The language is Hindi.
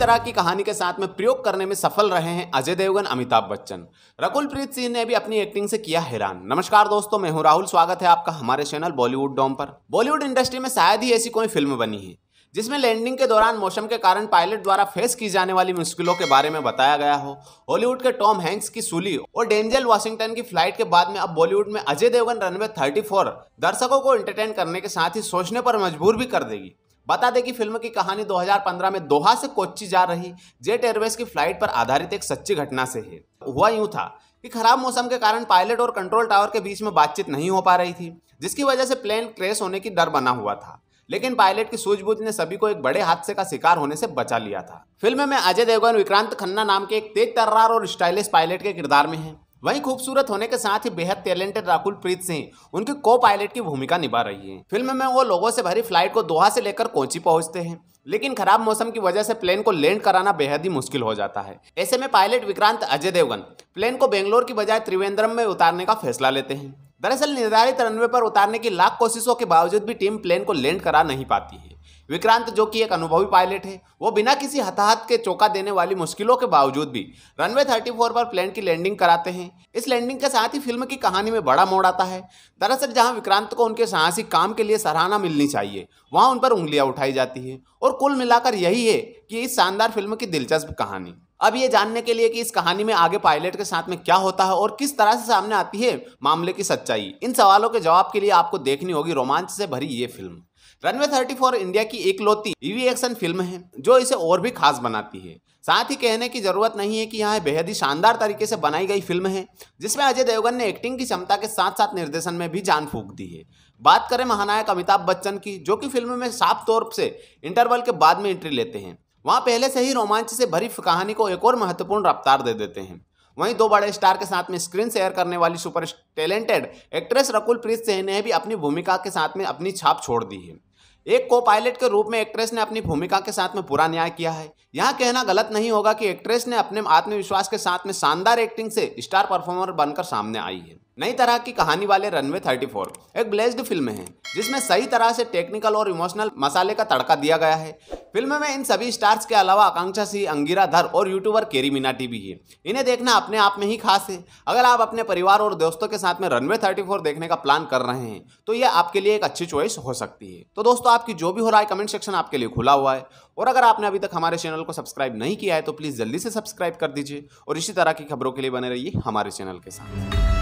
तरह की कहानी के साथ में प्रयोग करने में सफल रहे हैं अजय देवगन अमिताभ बच्चन रकुल प्रीत सिंह ने भी अपनी एक्टिंग से किया हैरान नमस्कार दोस्तों मैं हूं राहुल स्वागत है आपका हमारे चैनल बॉलीवुड डॉम पर बॉलीवुड इंडस्ट्री में शायद ही ऐसी कोई फिल्म बनी है जिसमें लैंडिंग के दौरान मौसम के कारण पायलट द्वारा फेस की जाने वाली मुश्किलों के बारे में बताया गया हो हॉलीवुड के टॉम हैंक्स की सुली और डेंजल वाशिंगटन की फ्लाइट के बाद में अब बॉलीवुड में अजय देवगन रनवे 34 दर्शकों को एंटरटेन करने के साथ ही सोचने पर मजबूर भी कर देगी बता दें कि फिल्म की कहानी 2015 में दोहा से कोच्ची जा रही जेट एयरवेज की फ्लाइट पर आधारित एक सच्ची घटना से है हुआ यूं था कि खराब मौसम के कारण पायलट और कंट्रोल टावर के बीच में बातचीत नहीं हो पा रही थी जिसकी वजह से प्लेन क्रैश होने की डर बना हुआ था लेकिन पायलट की सूझबूझ ने सभी को एक बड़े हादसे का शिकार होने से बचा लिया था फिल्म में अजय देवगन विक्रांत खन्ना नाम के एक तेज तर्रार और स्टाइलिश पायलट के किरदार में हैं वहीं खूबसूरत होने के साथ ही बेहद टैलेंटेड राकुल प्रीत सिंह उनके को पायलट की भूमिका निभा रही है फिल्म में वो लोगों से भरी फ्लाइट को दोहा से लेकर कोची पहुंचते हैं लेकिन खराब मौसम की वजह से प्लेन को लैंड कराना बेहद ही मुश्किल हो जाता है ऐसे में पायलट विक्रांत अजय देवगन प्लेन को बेंगलोर की बजाय त्रिवेंद्रम में उतारने का फैसला लेते हैं दरअसल निर्धारित रनवे पर उतारने की लाख कोशिशों के बावजूद भी टीम प्लेन को लैंड करा नहीं पाती है विक्रांत जो कि एक अनुभवी पायलट है वो बिना किसी हताहत के चौका देने वाली मुश्किलों के बावजूद भी रनवे 34 पर प्लेन की लैंडिंग कराते हैं इस लैंडिंग के साथ ही फिल्म की कहानी में बड़ा मोड़ आता है दरअसल जहां विक्रांत को उनके साहसी काम के लिए सराहना मिलनी चाहिए वहां उन पर उंगलियां उठाई जाती है और कुल मिलाकर यही है कि इस शानदार फिल्म की दिलचस्प कहानी अब ये जानने के लिए कि इस कहानी में आगे पायलट के साथ में क्या होता है और किस तरह से सामने आती है मामले की सच्चाई इन सवालों के जवाब के लिए आपको देखनी होगी रोमांच से भरी ये film runway thirty four India की लोती ईवी एक्शन फिल्म है जो इसे और भी खास बनाती है साथ ही कहने की जरूरत नहीं है कि यह बेहद ही शानदार तरीके से बनाई गई फिल्म है जिसमें अजय देवगन ने एक्टिंग की क्षमता के साथ साथ निर्देशन में भी जान फूक दी है बात करें महानायक अमिताभ बच्चन की जो कि फिल्म में साफ तौर से इंटरवल के बाद में एंट्री लेते हैं वहाँ पहले से ही रोमांच से भरी कहानी को एक और महत्वपूर्ण रफ्तार दे देते हैं वहीं दो बड़े स्टार के साथ में स्क्रीन शेयर करने वाली super talented actress Rakul Preet Singh ने भी अपनी भूमिका के साथ में अपनी छाप छोड़ दी है एक को पायलट के रूप में एक्ट्रेस ने अपनी भूमिका के साथ में पूरा न्याय किया है यहाँ कहना गलत नहीं होगा कि एक्ट्रेस ने अपने आत्मविश्वास के साथ में शानदार एक्टिंग से स्टार परफॉर्मर बनकर सामने आई है नई तरह की कहानी वाले रनवे 34 एक ब्लेस्ड फिल्म है जिसमें सही तरह से टेक्निकल और इमोशनल मसाले का तड़का दिया गया है फिल्म में इन सभी स्टार्स के अलावा आकांक्षा सिंह अंगिरा धर और यूट्यूबर केरी मिनाटी भी है इन्हें देखना अपने आप में ही खास है अगर आप अपने परिवार और दोस्तों के साथ में रनवे थर्टी फोर देखने का प्लान कर रहे हैं तो यह आपके लिए एक अच्छी चॉइस हो सकती है तो दोस्तों आपकी जो भी हो रहा है कमेंट सेक्शन आपके लिए खुला हुआ है और अगर आपने अभी तक हमारे चैनल को सब्सक्राइब नहीं किया है तो प्लीज़ जल्दी से सब्सक्राइब कर दीजिए और इसी तरह की खबरों के लिए बने रहिए हमारे चैनल के साथ